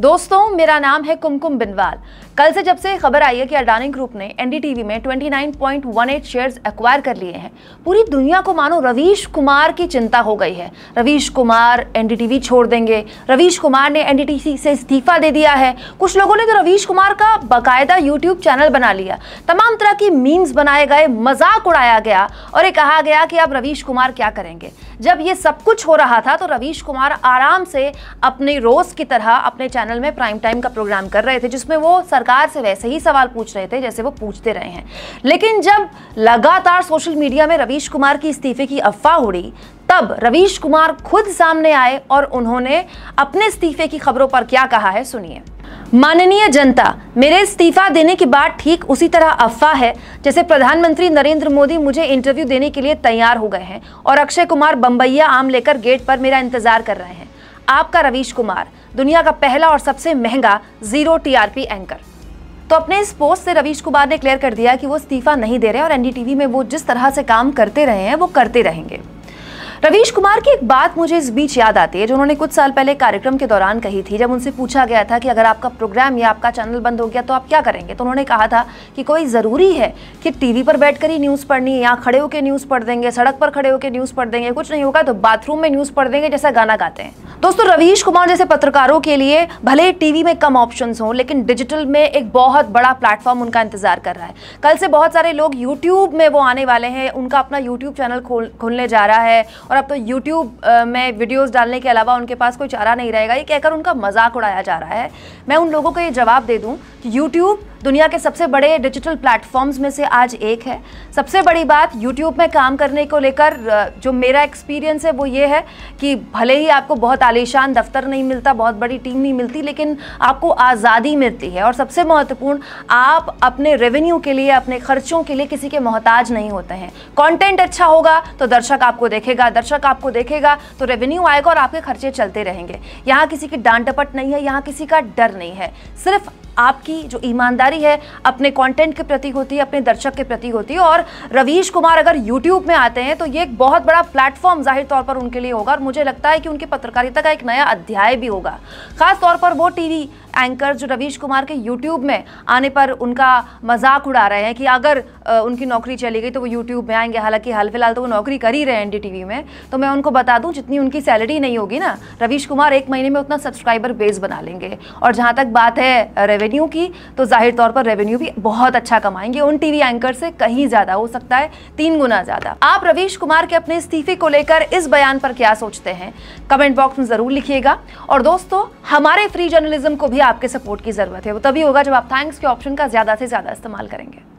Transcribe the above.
दोस्तों मेरा नाम है कुमकुम बिनवाल कल से जब से खबर आई है कि अडानी ग्रुप ने एनडीटीवी में 29.18 शेयर्स एक्वायर कर लिए हैं पूरी दुनिया को मानो रवीश कुमार की चिंता हो गई है रवीश कुमार एनडीटीवी छोड़ देंगे रवीश कुमार ने एनडीटीवी से इस्तीफा दे दिया है कुछ लोगों ने तो रवीश कुमार का बाकायदा यूट्यूब चैनल बना लिया तमाम तरह की मीम्स बनाए गए मजाक उड़ाया गया और ये कहा गया कि आप रवीश कुमार क्या करेंगे जब ये सब कुछ हो रहा था तो रवीश कुमार आराम से अपने रोज़ की तरह अपने चैनल में प्राइम टाइम का प्रोग्राम कर रहे थे जिसमें वो सरकार से वैसे ही सवाल पूछ रहे थे जैसे वो पूछते रहे हैं लेकिन जब लगातार सोशल मीडिया में रवीश कुमार की इस्तीफे की अफवाह उड़ी तब रवीश कुमार खुद सामने आए और उन्होंने अपने इस्तीफे की खबरों पर क्या कहा है सुनिए माननीय जनता मेरे इस्तीफा देने की बात ठीक उसी तरह अफवाह है जैसे प्रधानमंत्री नरेंद्र मोदी मुझे इंटरव्यू देने के लिए तैयार हो गए हैं और अक्षय कुमार बम्बैया आम लेकर गेट पर मेरा इंतजार कर रहे हैं आपका रवीश कुमार दुनिया का पहला और सबसे महंगा जीरो टीआरपी एंकर तो अपने इस पोस्ट से रवीश कुमार ने क्लियर कर दिया कि वो इस्तीफा नहीं दे रहे और एनडीटीवी में वो जिस तरह से काम करते रहे हैं वो करते रहेंगे रवीश कुमार की एक बात मुझे इस बीच याद आती है जो उन्होंने कुछ साल पहले कार्यक्रम के दौरान कही थी जब उनसे पूछा गया था कि अगर आपका प्रोग्राम या आपका चैनल बंद हो गया तो आप क्या करेंगे तो उन्होंने कहा था कि कोई ज़रूरी है कि टीवी पर बैठकर ही न्यूज़ पढ़नी है यहाँ खड़े होकर न्यूज़ पढ़ देंगे सड़क पर खड़े होकर न्यूज़ पढ़ देंगे कुछ नहीं होगा तो बाथरूम में न्यूज़ पढ़ देंगे जैसा गाना गाते हैं दोस्तों रवीश कुमार जैसे पत्रकारों के लिए भले टीवी में कम ऑप्शंस हों लेकिन डिजिटल में एक बहुत बड़ा प्लेटफॉर्म उनका इंतजार कर रहा है कल से बहुत सारे लोग यूट्यूब में वो आने वाले हैं उनका अपना यूट्यूब चैनल खोल खोलने जा रहा है और अब तो यूट्यूब में वीडियोज़ डालने के अलावा उनके पास कोई चारा नहीं रहेगा ये कहकर उनका मजाक उड़ाया जा रहा है मैं उन लोगों को ये जवाब दे दूँ कि यूट्यूब दुनिया के सबसे बड़े डिजिटल प्लेटफॉर्म्स में से आज एक है सबसे बड़ी बात यूट्यूब में काम करने को लेकर जो मेरा एक्सपीरियंस है वो ये है कि भले ही आपको बहुत आलिशान दफ्तर नहीं मिलता बहुत बड़ी टीम नहीं मिलती लेकिन आपको आज़ादी मिलती है और सबसे महत्वपूर्ण आप अपने रेवेन्यू के लिए अपने खर्चों के लिए किसी के मोहताज नहीं होते हैं कॉन्टेंट अच्छा होगा तो दर्शक आपको देखेगा दर्शक आपको देखेगा तो रेवेन्यू आएगा और आपके खर्चे चलते रहेंगे यहाँ किसी की डांट डपट नहीं है यहाँ किसी का डर नहीं है सिर्फ आपकी जो ईमानदारी है अपने कंटेंट के प्रति होती है अपने दर्शक के प्रति होती है और रवीश कुमार अगर यूट्यूब में आते हैं तो ये एक बहुत बड़ा प्लेटफॉर्म जाहिर तौर पर उनके लिए होगा और मुझे लगता है कि उनकी पत्रकारिता का एक नया अध्याय भी होगा खासतौर पर वो टीवी एंकर जो रवीश कुमार के यूट्यूब में आने पर उनका मजाक उड़ा रहे हैं कि अगर उनकी नौकरी चली गई तो वो यूट्यूब में आएंगे हालांकि हाल फिलहाल तो वो नौकरी कर ही रहे हैं एनडीटीवी में तो मैं उनको बता दूं जितनी उनकी सैलरी नहीं होगी ना रवीश कुमार एक महीने में उतना सब्सक्राइबर बेस बना लेंगे और जहाँ तक बात है रेवेन्यू की तो जाहिर तौर पर रेवेन्यू भी बहुत अच्छा कमाएंगे उन टी एंकर से कहीं ज़्यादा हो सकता है तीन गुना ज़्यादा आप रवीश कुमार के अपने इस्तीफे को लेकर इस बयान पर क्या सोचते हैं कमेंट बॉक्स में ज़रूर लिखिएगा और दोस्तों हमारे फ्री जर्नलिज्म को भी आपके सपोर्ट की ज़रूरत है वो तभी होगा जब आप थैंक्स के ऑप्शन का ज़्यादा से ज़्यादा इस्तेमाल करेंगे